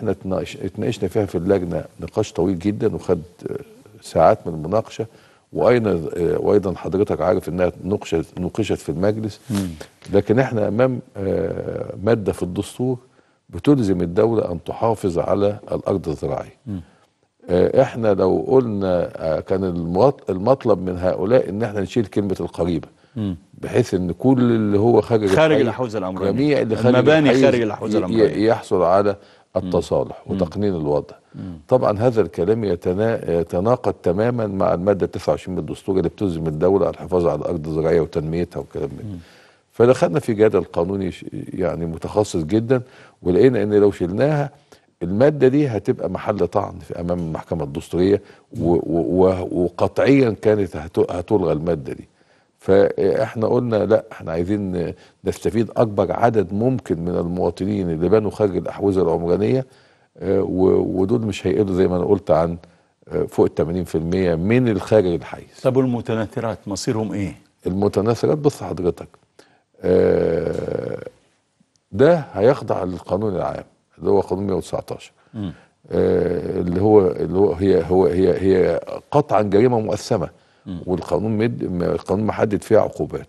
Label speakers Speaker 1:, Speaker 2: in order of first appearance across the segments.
Speaker 1: احنا اتناقشنا فيها في اللجنه نقاش طويل جدا وخد ساعات من المناقشه واين آه، وايضا حضرتك عارف انها نقشت نقشت في المجلس لكن احنا امام آه، ماده في الدستور بتلزم الدوله ان تحافظ على الارض الزراعيه. آه، احنا لو قلنا كان المطلب من هؤلاء ان احنا نشيل كلمه القريبه. بحيث ان كل اللي هو خارج خارج الاحوزه الامريكيه جميع اللي خارج المباني خارج الاحوزه الامريكيه يحصل على التصالح مم. وتقنين الوضع مم. طبعا هذا الكلام يتنا... يتناقض تماما مع الماده 29 من الدستور اللي بتلزم الدوله على الحفاظ على الارض الزراعيه وتنميتها والكلام ده فدخلنا في جدل قانوني يعني متخصص جدا ولقينا ان لو شلناها الماده دي هتبقى محل طعن في امام المحكمه الدستوريه و... و... وقطعيا كانت هتلغى الماده دي فاحنا قلنا لا احنا عايزين نستفيد اكبر عدد ممكن من المواطنين اللي بنوا خارج الاحوزه العمرانيه آه، ودول مش هيقلوا زي ما انا قلت عن آه، فوق ال 80% من الخارج الحيز. طب والمتناثرات مصيرهم ايه؟ المتناثرات بص حضرتك آه، ده هيخضع للقانون العام اللي هو قانون 119 اللي هو اللي هو هي هو هي هي قطعا جريمه مؤثمه والقانون مد القانون محدد فيها عقوبات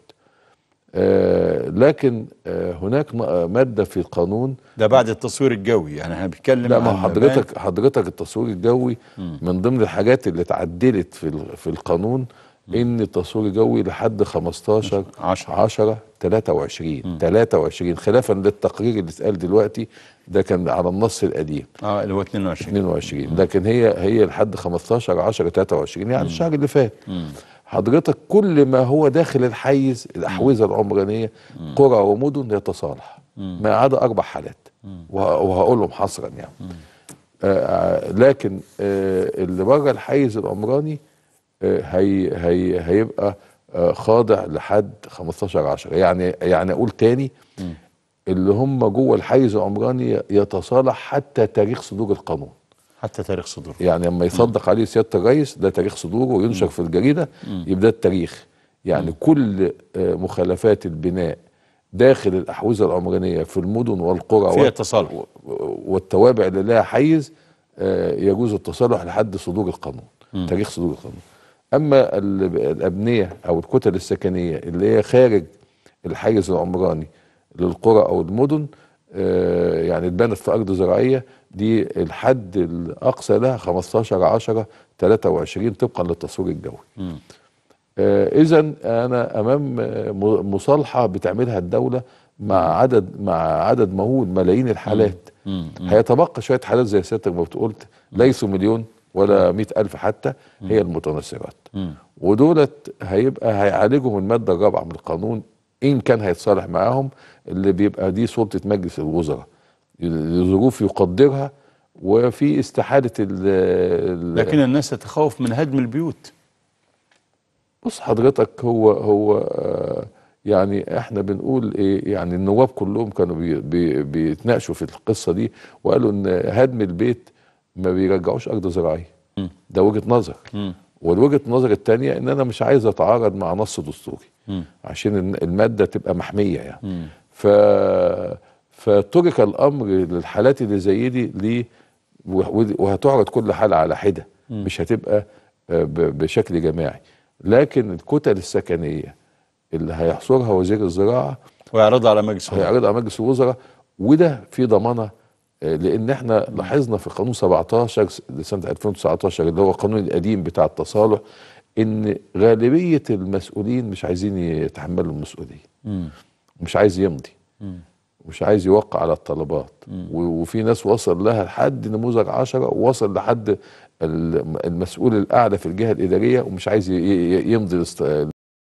Speaker 1: آه لكن آه هناك آه، ماده في القانون ده بعد التصوير الجوي يعني احنا بنتكلم لا ما حضرتك حضرتك التصوير الجوي م. من ضمن الحاجات اللي اتعدلت في في القانون ان التصوير الجوي لحد 15 10 10 23 23 خلافا للتقرير اللي اتقال دلوقتي ده كان على النص القديم اه اللي هو 22 22 مم. لكن هي هي لحد 15 10 23 يعني مم. الشهر اللي فات حضرتك كل ما هو داخل الحيز الاحوزه العمرانيه قرى ومدن يتصالح ما عدا اربع حالات وهقولهم حصرا يعني آه،, آه لكن آه اللي بره الحيز العمراني هي هي هيبقى آه، خاضع لحد 15 10 يعني يعني اقول تاني اللي هم جوه الحيز العمراني يتصالح حتى تاريخ صدور القانون حتى تاريخ صدوره يعني لما يصدق عليه سياده الرئيس ده تاريخ صدوره وينشر في الجريده يبقى ده التاريخ يعني كل آه، مخالفات البناء داخل الاحوزه العمرانيه في المدن والقرى فيها التصالح والتوابع اللي لها حيز آه، يجوز التصالح لحد صدور القانون تاريخ صدور القانون اما الابنيه او الكتل السكنيه اللي هي خارج الحيز العمراني للقرى او المدن آه، يعني اتبنت في ارض زراعيه دي الحد الاقصى لها 15 10 23 طبقا للتصوير الجوي. آه، اذا انا امام مصالحه بتعملها الدوله مع عدد مع عدد مهول ملايين الحالات. هيتبقى شويه حالات زي سيادتك ما بتقول ليسوا مليون ولا مئة ألف حتى هي المتنصرات ودولت هيبقى هيعالجهم المادة الرابعة من القانون إن كان هيتصالح معاهم اللي بيبقى دي سلطة مجلس الوزراء لظروف يقدرها وفي استحالة ال لكن الناس تتخوف من هدم البيوت بص حضرتك هو هو آه، يعني احنا بنقول ايه يعني النواب كلهم كانوا بيتناقشوا في القصه دي وقالوا ان هدم البيت ما بيرجعوش ارض زراعيه ده وجهه نظر والوجهه النظر الثانيه ان انا مش عايز اتعارض مع نص دستوري عشان الماده تبقى محميه يعني ف فترك الامر للحالات اللي زي دي لي وهتعرض كل حاله على حده مش هتبقى آه، بشكل جماعي لكن الكتل السكنيه اللي هيحصرها وزير الزراعه ويعرضها على مجلس هيعرضها على مجلس الوزراء وده في ضمانه لان احنا لاحظنا في قانون 17 لسنه 2019 اللي هو القانون القديم بتاع التصالح ان غالبيه المسؤولين مش عايزين يتحملوا المسؤوليه م. مش عايز يمضي م. مش عايز يوقع على الطلبات م. وفي ناس وصل لها لحد نموذج 10 ووصل لحد المسؤول الاعلى في الجهه الاداريه ومش عايز يمضي